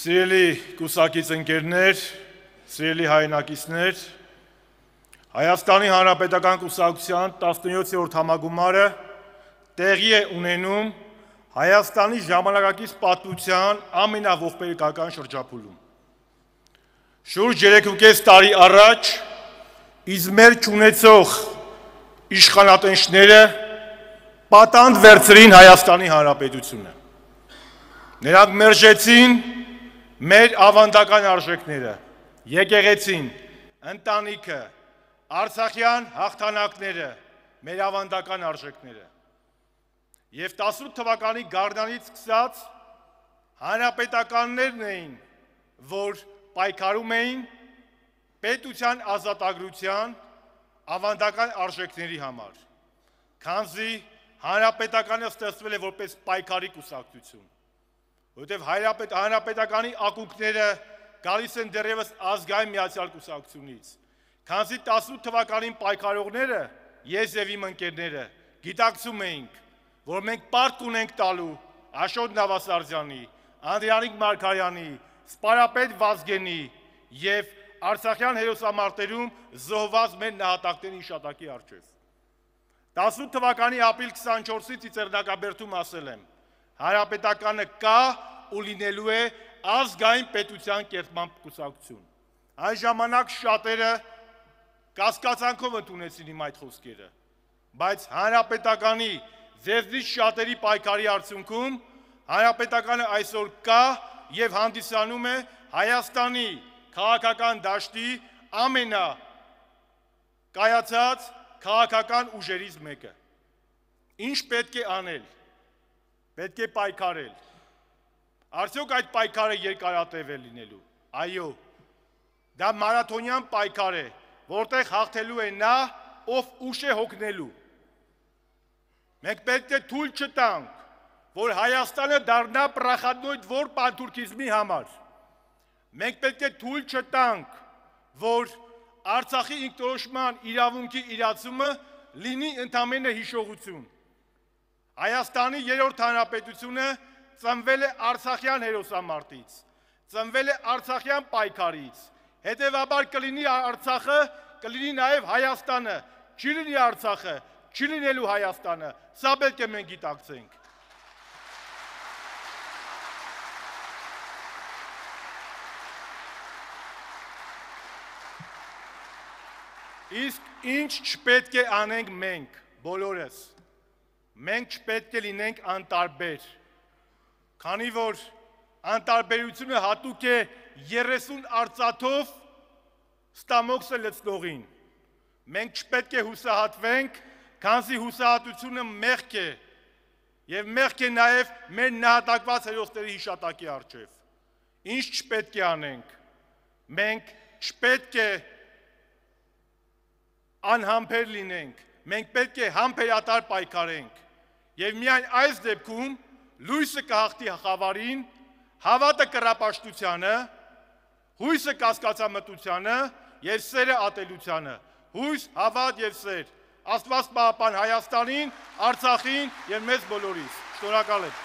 Սիրելի կուսակից ընկերներ, սիրելի հայնակիցներ, Հայաստանի Հանրապետական կուսակության 17-րդ համագումարը տեղի է ունենում Հայաստանի ժամանակակից պատմության ամենաողբերգական շրջափուլում։ Շուրջ 3.5 տարի առաջ իզմեր ճանաչող իշխանատենչները պատանդ վերցրին Հայաստանի Հանրապետությունը։ Նրանք մերժեցին մեր ավանդական արժեքները, եկեղեցին, ընտանիքը, արցախյան հաղթանակները, մեր ավանդական արժեքները։ Եվ 18 թվականի գարնանից սկսած հանրապետականներն էին, որ պայքարում էին պետության ազատագրության ավանդական արժեքների համար, քանզի հանրապետականը ստեղծվել է որպես պայքարի կուսակցություն որտեվ հայրապետ հանրապետականի ակունքները գալիս են դեռևս ազգային միացյալ կուսակցությունից։ Քանզի 18 թվականին պայքարողները, ես եւ իմ ընկերները գիտակցում էինք, որ մենք պարտք ունենք տալու Աշոտ Նավասարյանի, Անդրանիկ Մարգարյանի, Սպարապետ Վազգենի եւ Արցախյան հերոսամարտերում զոհված մեր նահատակների իշտակի արժեվ։ 18 թվականի ապրիլ 24-ից Ծերնակաբերտում ասել եմ, Հարապետականը կա ու լինելու է ազգային պետության կերտման կուսակցություն։ Այն ժամանակ շատերը կասկածանքով ընդունեցին իմ այդ խոսքերը, բայց Հանրապետականի ձեզնից շատերի պայքարի արդյունքում Հանրապետականը այսօր կա եւ հանդիսանում է Հայաստանի քաղաքական դաշտի ամենա կայացած քաղաքական ուժերից մեկը։ Ինչ պետք է անել Պետք է պայքարել։ Արդյոք այդ պայքարը երկարատև է լինելու։ Այո։ Դա մարաթոնյան պայքար է, որտեղ հաղթելու է նա, ով ուշ է հոգնելու։ Մենք պետք է թույլ չտանք, որ Հայաստանը դառնա պրախադնոյդ որ պանթուրքիզմի համար։ Մենք պետք է թույլ չտանք, որ Արցախի ինքնորոշման իրավունքի իրացումը լինի ընդամենը հիշողություն։ Հայաստանի երրորդ հանրապետությունը ծնվել է Արցախյան հերոսամարտից, ծնվել է Արցախյան պայքարից։ Հետևաբար կլինի Արցախը, կլինի նաև Հայաստանը, չի լինի Արցախը, չի լինելու Հայաստանը։ Սա պետք է մենք գիտակցենք։ Իսկ ինչ չպետք է անենք մենք բոլորս մենք չպետք է լինենք անտարբեր, քանի որ անտարբերությունը հատուկ է 30 արծաթով ստամոքսը լցնողին։ Մենք չպետք է հուսահատվենք, քանզի հուսահատությունը մեղք է եւ մեղք է նաեւ մեր նահատակված հերոսների հիշատակի արժեվ։ Ինչ չպետք է անենք։ Մենք չպետք է անհամբեր լինենք։ Մենք պետք է համբերատար պայքարենք Եվ միայն այս դեպքում լույսը կհաղթի խավարին, հավատը կրապաշտությանը, հույսը կասկածամտությանը եւ սերը ատելությանը։ Հույս, հավատ եւ սեր։ Աստված պահապան Հայաստանին, Արցախին եւ մեզ բոլորիս։ Շնորհակալ եմ։